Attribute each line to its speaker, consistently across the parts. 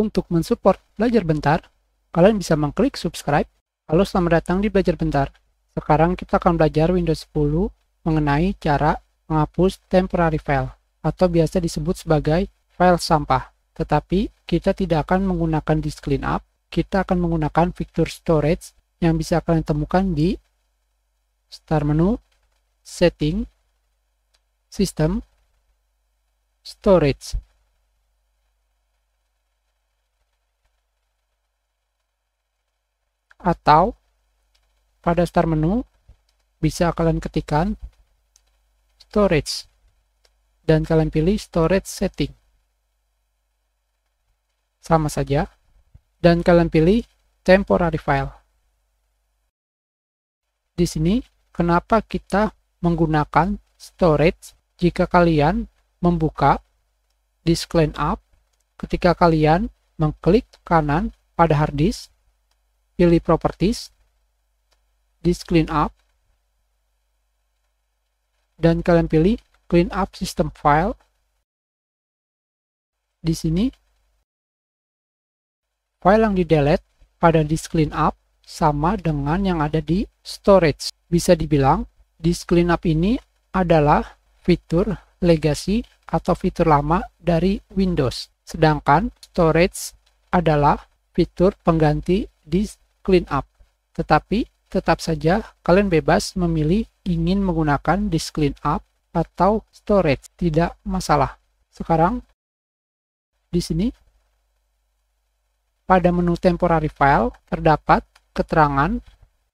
Speaker 1: Untuk mensupport Belajar Bentar, kalian bisa mengklik subscribe. Halo, selamat datang di Belajar Bentar. Sekarang kita akan belajar Windows 10 mengenai cara menghapus temporary file atau biasa disebut sebagai file sampah. Tetapi kita tidak akan menggunakan disk cleanup, kita akan menggunakan fitur storage yang bisa kalian temukan di start menu, setting, system, storage. atau pada start menu bisa kalian ketikkan storage dan kalian pilih storage setting sama saja dan kalian pilih temporary file di sini kenapa kita menggunakan storage jika kalian membuka disk line up ketika kalian mengklik kanan pada hard disk pilih properties disk clean up dan kalian pilih clean up system file di sini file yang di delete pada disk clean up sama dengan yang ada di storage bisa dibilang disk clean up ini adalah fitur legacy atau fitur lama dari Windows sedangkan storage adalah fitur pengganti disk clean up. Tetapi tetap saja kalian bebas memilih ingin menggunakan disk clean up atau storage, tidak masalah. Sekarang di sini pada menu temporary file terdapat keterangan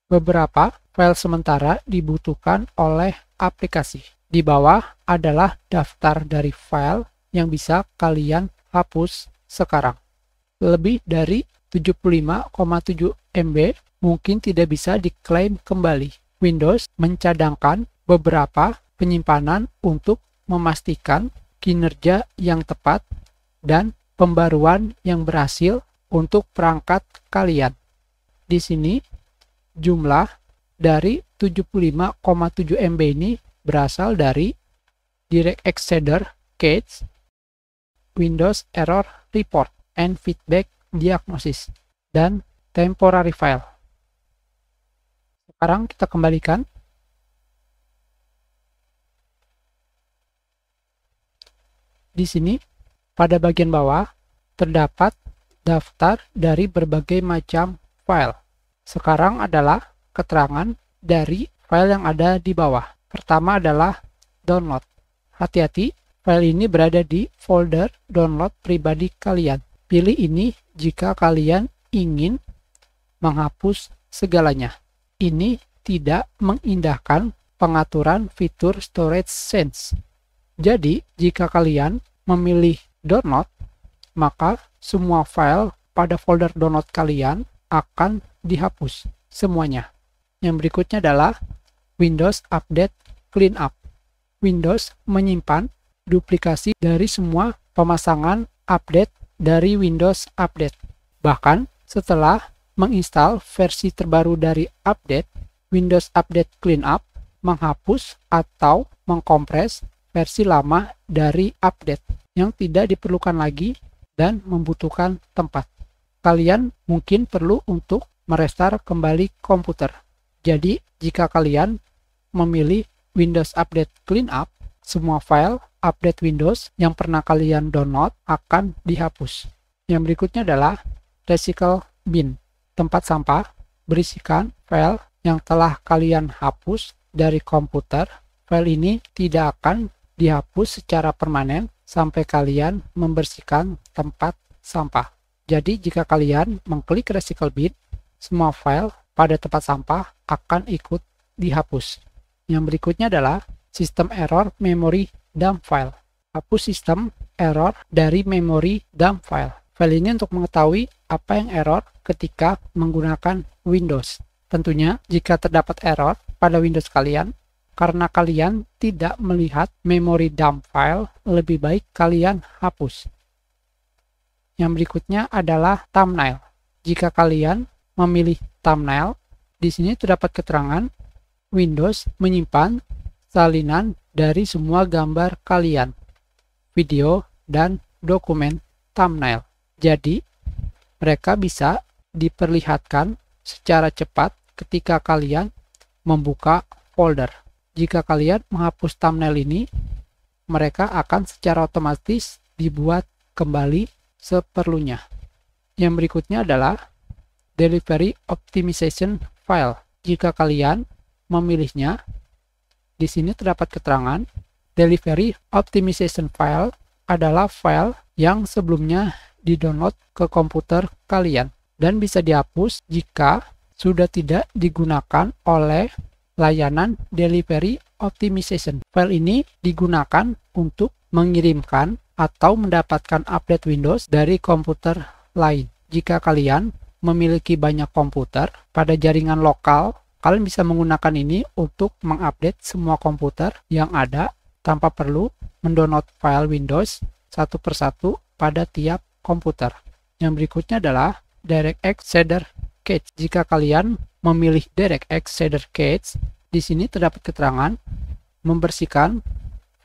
Speaker 1: beberapa file sementara dibutuhkan oleh aplikasi. Di bawah adalah daftar dari file yang bisa kalian hapus sekarang. Lebih dari 75,7 MB mungkin tidak bisa diklaim kembali. Windows mencadangkan beberapa penyimpanan untuk memastikan kinerja yang tepat dan pembaruan yang berhasil untuk perangkat kalian. Di sini jumlah dari 75,7 MB ini berasal dari Direct Shader Cache, Windows Error Report and Feedback diagnosis, dan temporary file. Sekarang kita kembalikan. Di sini, pada bagian bawah, terdapat daftar dari berbagai macam file. Sekarang adalah keterangan dari file yang ada di bawah. Pertama adalah download. Hati-hati, file ini berada di folder download pribadi kalian. Pilih ini jika kalian ingin menghapus segalanya. Ini tidak mengindahkan pengaturan fitur storage sense. Jadi, jika kalian memilih download, maka semua file pada folder download kalian akan dihapus semuanya. Yang berikutnya adalah Windows Update Cleanup. Windows menyimpan duplikasi dari semua pemasangan update dari Windows Update. Bahkan setelah menginstal versi terbaru dari update, Windows Update Cleanup menghapus atau mengkompres versi lama dari update yang tidak diperlukan lagi dan membutuhkan tempat. Kalian mungkin perlu untuk merestar kembali komputer. Jadi, jika kalian memilih Windows Update Cleanup, semua file update Windows yang pernah kalian download akan dihapus. Yang berikutnya adalah recycle bin, tempat sampah berisikan file yang telah kalian hapus dari komputer. File ini tidak akan dihapus secara permanen sampai kalian membersihkan tempat sampah. Jadi jika kalian mengklik recycle bin, semua file pada tempat sampah akan ikut dihapus. Yang berikutnya adalah sistem error memory dump file. Hapus sistem error dari memori dump file. File ini untuk mengetahui apa yang error ketika menggunakan Windows. Tentunya, jika terdapat error pada Windows kalian, karena kalian tidak melihat memori dump file, lebih baik kalian hapus. Yang berikutnya adalah thumbnail. Jika kalian memilih thumbnail, di sini terdapat keterangan Windows menyimpan salinan dari semua gambar kalian, video, dan dokumen thumbnail. Jadi, mereka bisa diperlihatkan secara cepat ketika kalian membuka folder. Jika kalian menghapus thumbnail ini, mereka akan secara otomatis dibuat kembali seperlunya. Yang berikutnya adalah delivery optimization file. Jika kalian memilihnya, di sini terdapat keterangan delivery optimization file adalah file yang sebelumnya didownload ke komputer kalian dan bisa dihapus jika sudah tidak digunakan oleh layanan delivery optimization. File ini digunakan untuk mengirimkan atau mendapatkan update Windows dari komputer lain. Jika kalian memiliki banyak komputer pada jaringan lokal Kalian bisa menggunakan ini untuk mengupdate semua komputer yang ada tanpa perlu mendownload file Windows satu persatu pada tiap komputer. Yang berikutnya adalah DirectX Shader Cache. Jika kalian memilih DirectX Shader Cache, di sini terdapat keterangan membersihkan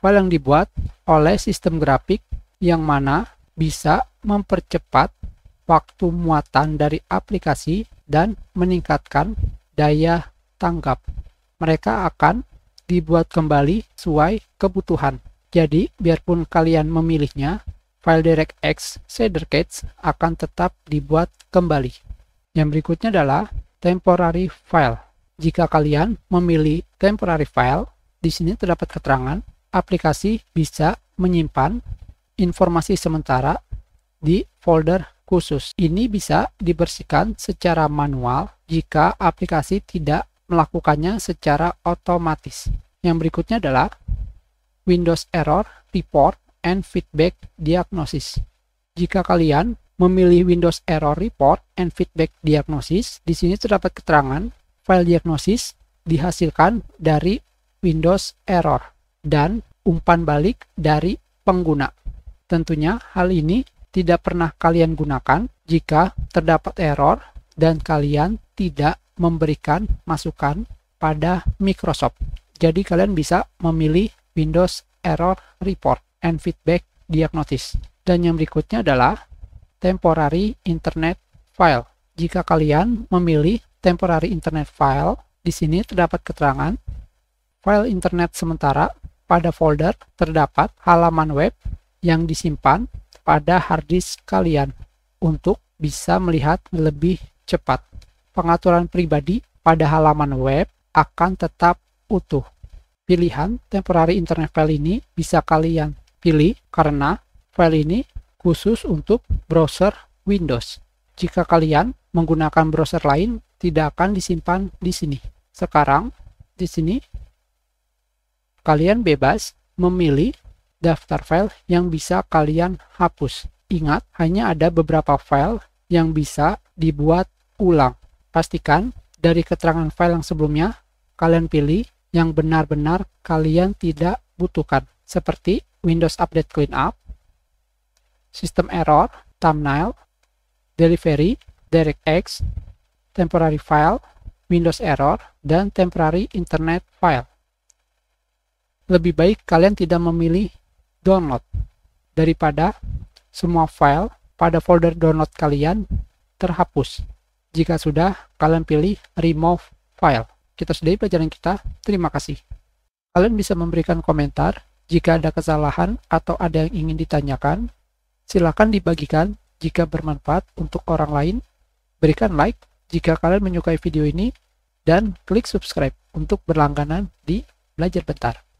Speaker 1: file yang dibuat oleh sistem grafik yang mana bisa mempercepat waktu muatan dari aplikasi dan meningkatkan daya tanggap. Mereka akan dibuat kembali sesuai kebutuhan. Jadi, biarpun kalian memilihnya, file DirectX cache akan tetap dibuat kembali. Yang berikutnya adalah temporary file. Jika kalian memilih temporary file, di sini terdapat keterangan aplikasi bisa menyimpan informasi sementara di folder khusus. Ini bisa dibersihkan secara manual jika aplikasi tidak melakukannya secara otomatis. Yang berikutnya adalah Windows Error Report and Feedback Diagnosis. Jika kalian memilih Windows Error Report and Feedback Diagnosis, di sini terdapat keterangan file diagnosis dihasilkan dari Windows Error dan umpan balik dari pengguna. Tentunya hal ini tidak pernah kalian gunakan jika terdapat error dan kalian tidak memberikan masukan pada Microsoft. Jadi kalian bisa memilih Windows Error Report and Feedback Diagnosis. Dan yang berikutnya adalah Temporary Internet File. Jika kalian memilih Temporary Internet File, di sini terdapat keterangan file internet sementara pada folder terdapat halaman web yang disimpan pada harddisk kalian untuk bisa melihat lebih cepat pengaturan pribadi pada halaman web akan tetap utuh. Pilihan temporary internet file ini bisa kalian pilih karena file ini khusus untuk browser Windows. Jika kalian menggunakan browser lain, tidak akan disimpan di sini. Sekarang, di sini, kalian bebas memilih daftar file yang bisa kalian hapus. Ingat, hanya ada beberapa file yang bisa dibuat ulang. Pastikan dari keterangan file yang sebelumnya, kalian pilih yang benar-benar kalian tidak butuhkan, seperti Windows Update Cleanup, System Error, Thumbnail, Delivery, DirectX, Temporary File, Windows Error, dan Temporary Internet File. Lebih baik kalian tidak memilih download daripada semua file pada folder download kalian terhapus. Jika sudah, kalian pilih remove file. Kita sudahi pelajaran kita. Terima kasih. Kalian bisa memberikan komentar jika ada kesalahan atau ada yang ingin ditanyakan. Silakan dibagikan jika bermanfaat untuk orang lain. Berikan like jika kalian menyukai video ini dan klik subscribe untuk berlangganan di Belajar Bentar.